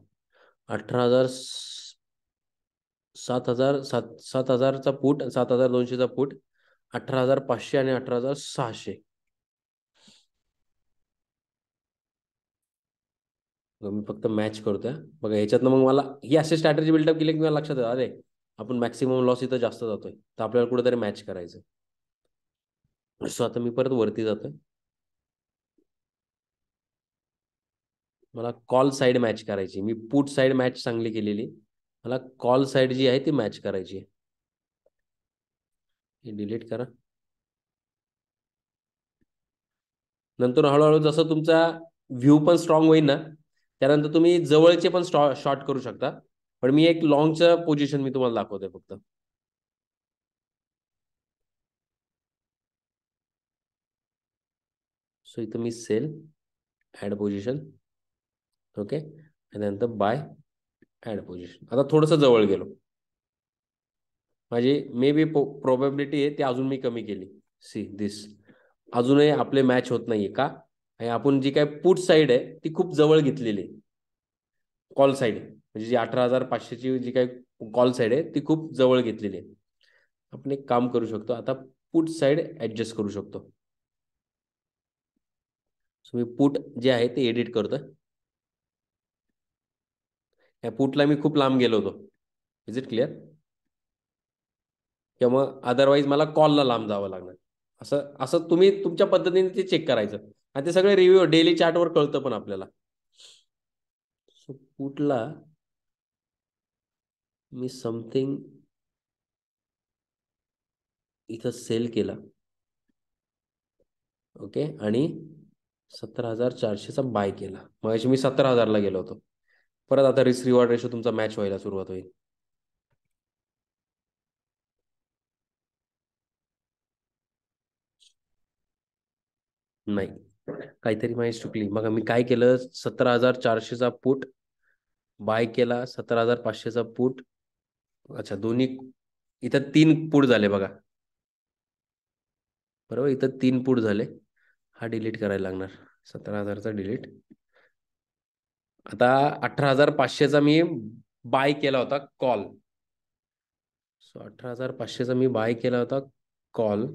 अठरा हजार सात हजार सात सात हजारचा फूट सात हजार दोनशेचा फूट अठरा हजार पाचशे आणि अठरा हजार सहाशे मी फक्त मॅच करतोय बघा ह्याच्यातनं मग मला ही अशी स्ट्रॅटर्जी बिल्डअप केली की मला लक्षात येतं अरे आपण मॅक्सिमम लॉस इथं जास्त जातोय तर आपल्याला कुठेतरी मॅच करायचं सो आता मी परत वरती जातोय मला कॉल साईड मॅच करायची मी पुट साइड मॅच चांगली केलेली मला कॉल साईड जी आहे ती मॅच करायची डिलीट करा नंतर हळूहळू जसं तुमचा व्ह्यू पण स्ट्रॉंग होईल ना त्यानंतर तुम्ही जवळचे पण शॉर्ट करू शकता पण मी एक लॉंगचं पोझिशन मी तुम्हाला दाखवते फक्त सो इथं मी सेल ऍड पोझिशन ओके आणि नंतर बाय ऍड पोझिशन आता थोडंसं जवळ गेलो माझी मे बी प्रॉबेबिलिटी आहे ती अजून मी कमी केली सी दिस अजूनही आपले मॅच होत नाहीये का आणि आपण जी काय पुट साईड आहे ती खूप जवळ घेतलेली आहे कॉल साईड म्हणजे जी अठरा हजार पाचशेची जी काय कॉल साईड आहे ती खूप जवळ घेतलेली आहे आपण एक काम करू शकतो आता पुट साईड ऍडजस्ट करू शकतो सो मी पुट जे आहे ते एडिट करतो ह्या पुटला मी खूप लांब गेलो होतो इज इट क्लिअर किंवा मग अदरवाईज मला कॉलला लांब जावं लागणार असं असं तुम्ही तुमच्या पद्धतीने ते चेक करायचं आणि ते सगळे रिव्ह्यू डेली चार्टवर कळतं पण आपल्याला सो पुटला मी समथिंग इथं सेल केला ओके आणि सतरा हजार चारशेचा बाय केला मग मी सत्तर हजारला गेलो होतो परत आता रिस्क रिवॉर्ड रेशो तुमचा मॅच व्हायला सुरुवात होईल नाही काहीतरी माहिती चुकली बघा मी काय केलं सतरा हजार चारशेचा पुट बाय केला सतरा हजार पाचशेचा पुट अच्छा दोन्ही इथं तीन पुट झाले बघा बरोबर इथं तीन पुट झाले हा डिलीट करायला लागणार सतरा हजारचा डिलीट आता अठरा हजार पाचशेचा मी बाय केला होता कॉल सो अठरा हजार पाचशेचा मी बाय केला होता कॉल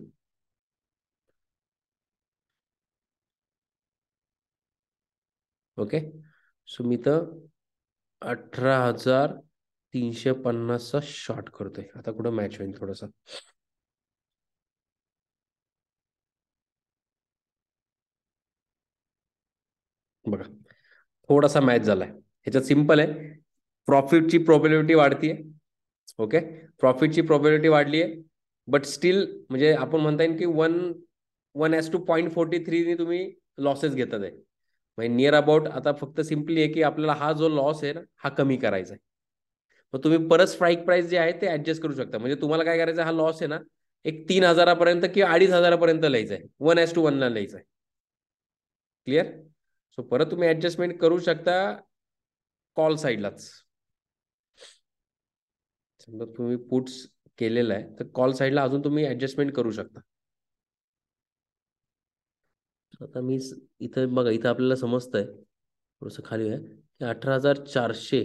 ओके सो मी तर अठरा हजार तीनशे पन्नासचा शॉर्ट करतोय आता कुठं मॅच होईल थोडासा बघा थोडासा मॅच झालाय ह्याच्यात सिम्पल आहे प्रॉफिटची प्रॉबिलिटी वाढतीये ओके प्रॉफिटची प्रॉबिलिटी वाढली आहे बट स्टील म्हणजे आपण म्हणता येईल की one one is to point forty थ्रीने तुम्ही लॉसेस घेतात आहे म्हणजे नियर अबाउट आता फक्त सिम्पली आहे की आपल्याला हा जो लॉस आहे ना हा कमी करायचा आहे मग तुम्ही परत स्ट्राईक प्राईस जे आहे ते ऍडजस्ट करू शकता म्हणजे तुम्हाला काय करायचं हा लॉस आहे ना एक तीन हजारापर्यंत किंवा अडीच हजारापर्यंत लिहायचा आहे वन एस टू वनला लिहायचा आहे क्लिअर सो परत तुम्ही ऍडजस्टमेंट करू शकता कॉल साईडलाच समजा तुम्ही पुट्स केलेला आहे तर कॉल साईडला अजून तुम्ही ऍडजस्टमेंट करू शकता आता मी इथं बघा इथं आपल्याला समजतंय थोडस खाली आहे अठरा हजार चारशे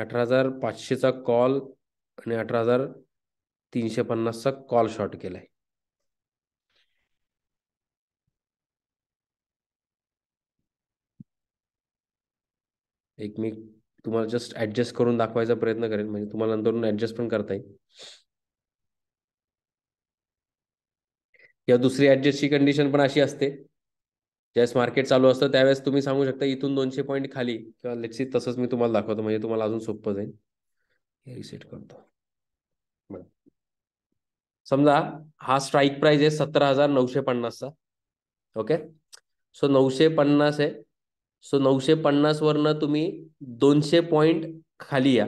अठरा हजार पाचशेचा कॉल आणि अठरा हजार तीनशे पन्नासचा कॉल शॉर्ट केलाय एक मी तुम्हाला जस्ट ऍडजस्ट करून दाखवायचा प्रयत्न करेन म्हणजे तुम्हाला नंतरून ऍडजस्ट पण करता येईल किंवा दुसरी ऍडजस्टची कंडिशन पण अशी असते ज्यावेळेस मार्केट चालू असतं त्यावेळेस तुम्ही सांगू शकता इथून दोनशे पॉईंट खाली किंवा लेट्सी तसंच मी तुम्हाला दाखवतो म्हणजे तुम्हाला अजून सोपं जाईल रिसेट करतो समजा हा स्ट्राईक प्राइस आहे सतरा हजार नऊशे पन्नासचा ओके सो नऊशे पन्नास आहे सो नऊशे पन्नास वरनं तुम्ही दोनशे पॉइंट खाली या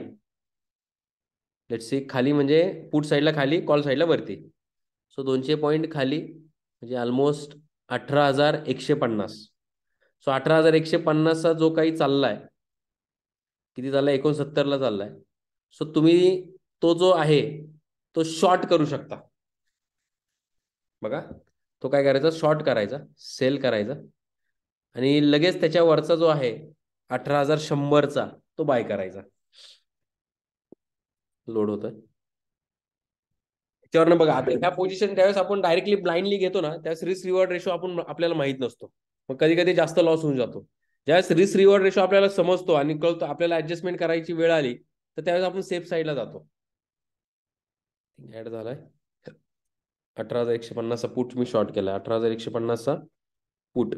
लेट्स खाली म्हणजे पुट साईडला खाली कॉल साईडला वरती सो दोनशे पॉईंट खाली म्हणजे ऑलमोस्ट अठरा हजार एकशे पन्नास सो अठरा हजार एकशे पन्नासचा जो काही चालला आहे किती चाललाय एकोणसत्तरला चाललाय सो तुम्ही तो जो आहे तो शॉर्ट करू शकता बघा तो काय करायचा शॉर्ट करायचा सेल करायचा आणि लगेच त्याच्यावरचा जो आहे अठरा हजार शंभरचा तो बाय करायचा लोड होतोय त्याच्यावरनं बघा आता ह्या पोझिशन त्यावेळेस आपण डायरेक्टली ब्लाइंडली घेतो ना त्यावेळेस रिस्क रिवॉर्ड रेशो आपण आपल्याला माहित नसतो मग कधी कधी जास्त लॉस होऊन जातो ज्यावेळेस रिस्क रिवॉर्ड रेशो आपल्याला समजतो आणि कळतो आपल्याला ऍडजस्टमेंट करायची वेळ आली तर त्यावेळेस आपण सेफ साईडला जातो ऍड झालाय अठरा हजार एकशे पन्नास पुट मी शॉर्ट केला अठरा हजार एकशे पन्नासचा पुट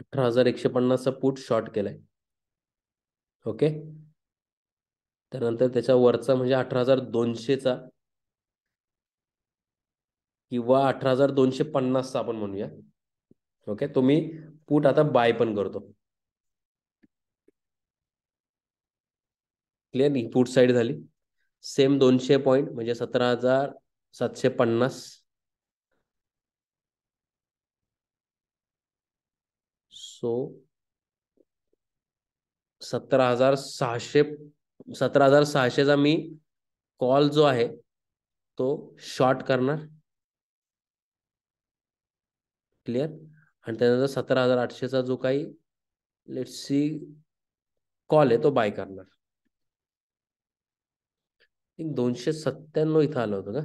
अठरा हजार एकशे पन्नासचा पुट शॉर्ट केलाय ओके त्यानंतर त्याच्या वरचा म्हणजे अठरा हजार दोनशेचा किंवा अठरा हजार दोनशे पन्नासचा आपण म्हणूया ओके तो मी पुट आता बाय पण करतो क्लिअर ही पुट साईड झाली सेम दोनशे पॉईंट म्हणजे सतरा हजार सातशे पन्नास सो सतरा हजार सहाशे सतरा हजार सहाशेचा मी कॉल जो आहे तो शॉर्ट करणार क्लिअर आणि त्यानंतर सतरा हजार आठशेचा जो काही लेट सी कॉल आहे तो बाय करणार एक दोनशे सत्त्याण्णव इथं आलं होतं का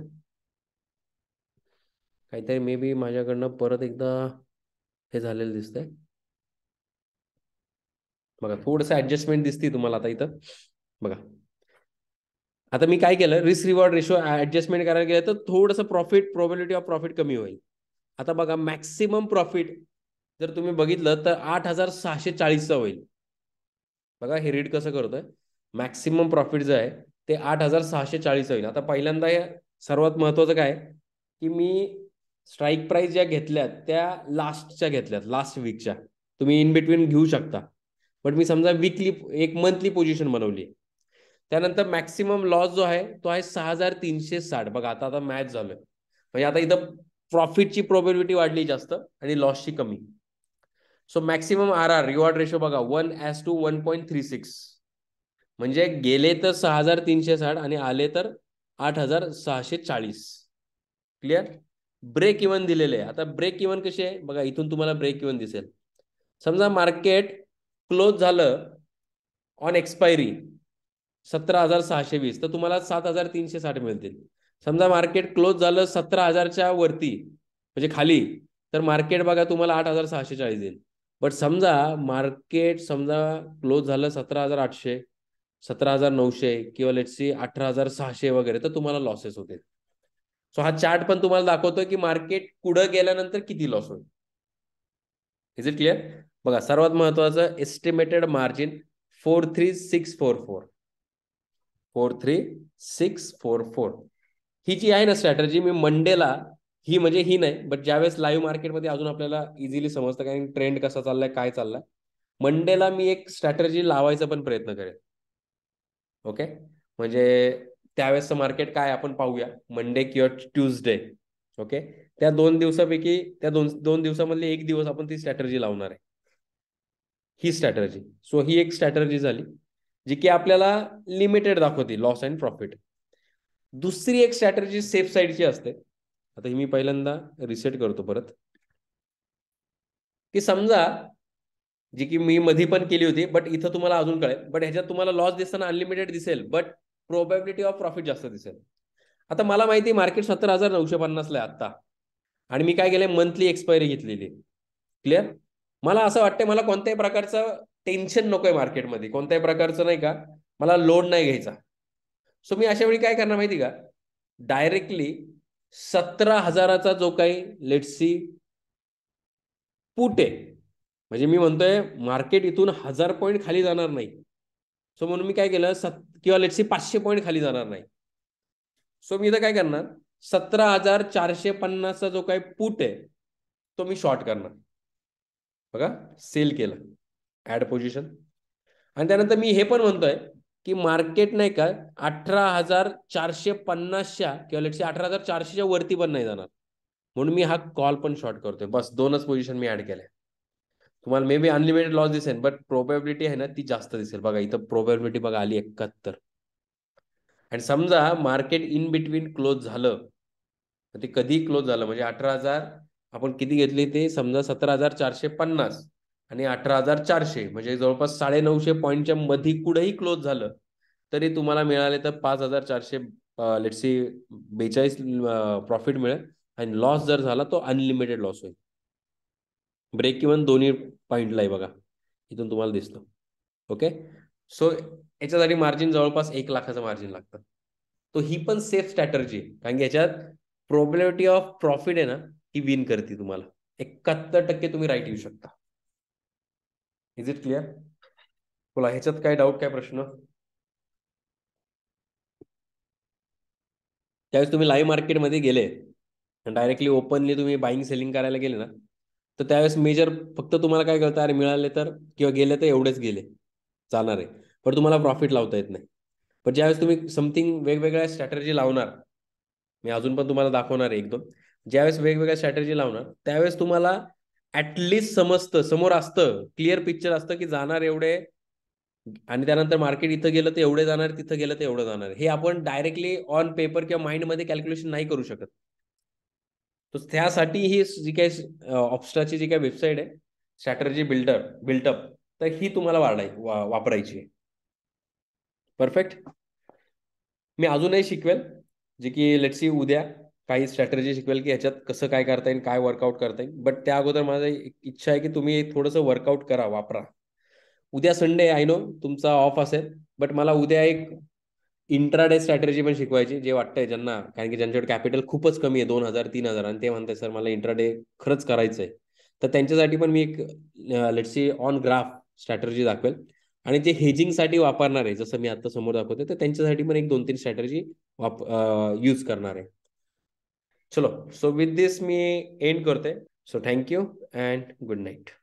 काहीतरी मे बी माझ्याकडनं परत एकदा हे झालेलं दिसतंय बघा थोडस ऍडजस्टमेंट दिसते तुम्हाला आता इथं बघा आता मी काय केलं रिस्क रिवॉर्ड रेशो ऍडजस्टमेंट करायला गेलं तर थोडस प्रॉफिट प्रॉबिलिटी ऑफ प्रॉफिट कमी होईल आता बघा मॅक्सिमम प्रॉफिट जर तुम्ही बघितलं तर आठ हजार सहाशे चाळीसचा होईल बघा हे रीड कसं करतोय मॅक्सिमम प्रॉफिट जे आहे ते आठ हजार सहाशे चाळीस होईल आता पहिल्यांदा सर्वात महत्वाचं काय की मी स्ट्राईक प्राईस ज्या घेतल्यात त्या लास्टच्या घेतल्यात लास्ट वीकच्या तुम्ही इन बिटवीन घेऊ शकता बट मी समजा वीकली एक मंथली पोझिशन बनवली त्यानंतर मॅक्सिमम लॉस जो आहे तो आहे सहा हजार तीनशे साठ बघा आता आता मॅच झालोय म्हणजे आता इथं प्रॉफिटची प्रोबेबिलिटी वाढली जास्त आणि लॉसची कमी so maximum R R reward ratio बघा one is to one point three six म्हणजे गेले तर सहा हजार तीनशे साठ आणि आले तर आठ हजार सहाशे चाळीस क्लिअर ब्रेक इव्हन दिलेले आता ब्रेक इव्हन कसे आहे बघा इथून तुम्हाला ब्रेक इव्हन दिसेल समजा मार्केट क्लोज झालं ऑन एक्सपायरी सतरा हजार सहाशे वीस तर तुम्हाला सात हजार तीनशे साठ मिळतील समजा मार्केट क्लोज झालं सतरा हजारच्या वरती म्हणजे खाली तर मार्केट बघा तुम्हाला आठ हजार सहाशे चाळीस देईल बट समजा मार्केट समजा क्लोज झालं सतरा हजार आठशे सतरा हजार नऊशे किंवा लेटसी अठरा हजार सहाशे वगैरे तर तुम्हाला लॉसेस होतील सो हा चार्ट पण तुम्हाला दाखवतो की मार्केट पुढे गेल्यानंतर किती लॉस होईल इज इट क्लिअर बघा सर्वात महत्वाचं estimated margin four three six four four four three six four four ही जी आहे ना स्ट्रॅटर्जी मी मंडेला ही म्हणजे ही नाही बट ज्यावेळेस लाईव्ह मार्केटमध्ये अजून आपल्याला इझिली समजतं कारण ट्रेंड कसा चाललाय काय चाललाय मंडेला मी एक स्ट्रॅटर्जी लावायचा पण प्रयत्न करेन ओके म्हणजे त्यावेळेसचं मार्केट काय आपण पाहूया मंडे किंवा ट्यूजडे ओके त्या दोन दिवसापैकी त्या दोन दोन दिवसामधले एक दिवस आपण ती स्ट्रॅटर्जी लावणार आहे ही स्ट्रॅटर्जी सो ही एक स्ट्रॅटर्जी झाली जी की आपल्याला लिमिटेड दाखवते लॉस अँड प्रॉफिट दुसरी एक स्ट्रॅटर्जी सेफ साईडची असते आता ही मी पहिल्यांदा रिसेट करतो परत की समजा जी की मी मधी पण केली होती बट इथं तुम्हाला अजून कळेल बट ह्याच्यात तुम्हाला लॉस दिसताना अनलिमिटेड दिसेल बट प्रोबॅबिलिटी ऑफ प्रॉफिट जास्त दिसेल आता मला माहिती मार्केट सत्तर हजार नऊशे पन्नास आहे आत्ता आणि मी काय केलंय मंथली एक्सपायरी घेतलेली क्लिअर मला असं वाटतं मला कोणत्याही प्रकारचं टेन्शन नकोय मार्केटमध्ये कोणत्याही प्रकारचं नाही का मला लोड नाही घ्यायचा सो मी अशा वेळी काय करणार माहिती का डायरेक्टली सतरा हजाराचा जो काही लेटसी पुट म्हणजे मी म्हणतोय मार्केट इथून हजार पॉईंट खाली जाणार नाही सो म्हणून मी काय केलं सत किंवा लेटसी पाचशे पॉईंट खाली जाणार नाही सो मी इथं काय करणार सतरा हजार चारशे पन्नासचा जो काही पुट आहे तो मी शॉर्ट करणार बघा सेल केलं ऍड पोझिशन आणि त्यानंतर मी हे पण म्हणतोय की मार्केट नाही का अठरा हजार चारशे पन्नासच्या किंवा लेटशे अठरा हजार चारशेच्या वरती पण नाही जाणार म्हणून मी हा कॉल पण शॉर्ट करतोय बस दोनच पोझिशन मी ऍड केल्या तुम्हाला मे बी अनलिमिटेड लॉस दिसेल बट प्रोबॅबिलिटी आहे ना ती जास्त दिसेल बघा इथं प्रोबॅबिलिटी बघा आली एकाहत्तर आणि समजा मार्केट इन बिटवीन क्लोज झालं ते कधी क्लोज झालं म्हणजे अठरा हजार आपण किती घेतली ते समजा सतरा हजार चारशे पन्नास आणि अठरा हजार चारशे म्हणजे जवळपास साडे नऊशे पॉईंटच्या मध्ये कुठेही क्लोज झालं तरी तुम्हाला मिळाले तर पाच हजार चारशे सी बेचाळीस प्रॉफिट मिळेल आणि लॉस जर झाला तो अनलिमिटेड लॉस होईल ब्रेक इव्हन दोन्ही पॉईंटला आहे बघा इथून तुम्हाला दिसतं ओके सो याच्यासाठी मार्जिन जवळपास एक लाखाचं मार्जिन लागतं तो ही पण सेफ स्ट्रॅटर्जी आहे कारण की याच्यात प्रोबेबिलिटी ऑफ प्रॉफिट आहे ना ही विन करते तुम्हाला एकाहत्तर टक्के तुम्ही राईट येऊ शकता इज इट क्लिअर बोला ह्याच्यात काय डाऊट काय प्रश्न त्यावेळेस तुम्ही लाईव्ह मार्केटमध्ये गेले डायरेक्टली ओपनली तुम्ही बाईंग सेलिंग करायला गेले ना तर त्यावेळेस मेजर फक्त तुम्हाला काय कळतं अरे मिळाले तर किंवा गेले तर एवढेच गेले जाणार आहे पण तुम्हाला प्रॉफिट लावता येत नाही पण ज्यावेळेस तुम्ही समथिंग वेगवेगळ्या स्ट्रॅटर्जी लावणार मी अजून पण तुम्हाला दाखवणार आहे एक दोन ज्यावेळेस वेगवेगळ्या स्ट्रॅटर्जी लावणार त्यावेळेस तुम्हाला ऍटलीस्ट समजतं समोर असतं क्लिअर पिक्चर असतं की जाणार एवढे आणि त्यानंतर मार्केट इथं गेलं तर एवढे जाणार तिथं गेलं तर एवढं जाणार हे आपण डायरेक्टली ऑन पेपर किंवा माइंडमध्ये कॅल्क्युलेशन नाही करू शकत तर त्यासाठी ही जी काही ऑप्स्टाची जी काही वेबसाईट आहे स्ट्रॅटर्जी बिल्डर बिल्टअप तर ही तुम्हाला वाढाय वापरायची परफेक्ट मी अजूनही शिकवेल जे की सी उद्या काही स्ट्रॅटर्जी शिकवेल की ह्याच्यात कसं काय करता येईल काय वर्कआउट करता येईल बट त्या अगोदर माझा एक इच्छा आहे की तुम्ही थोडंसं वर्कआउट करा वापरा उद्या संडे आय नो तुमचा ऑफ असेल बट मला उद्या एक इंट्राडे स्ट्रॅटर्जी पण शिकवायची जे वाटतंय ज्यांना कारण की ज्यांच्याकडे कॅपिटल खूपच कमी आहे दोन हजार तीन हजार आणि ते म्हणतात सर मला इंट्राडे खरंच करायचं आहे तर त्यांच्यासाठी पण मी एक लेटसी ऑन ग्राफ स्ट्रॅटर्जी दाखवेल आणि जे हेजिंगसाठी वापरणार आहे जसं मी आता समोर दाखवते तर त्यांच्यासाठी पण एक दोन तीन स्ट्रॅटर्जी वाप यूज करणार आहे चलो सो विथ दिस मी एंड करते so thank you and good night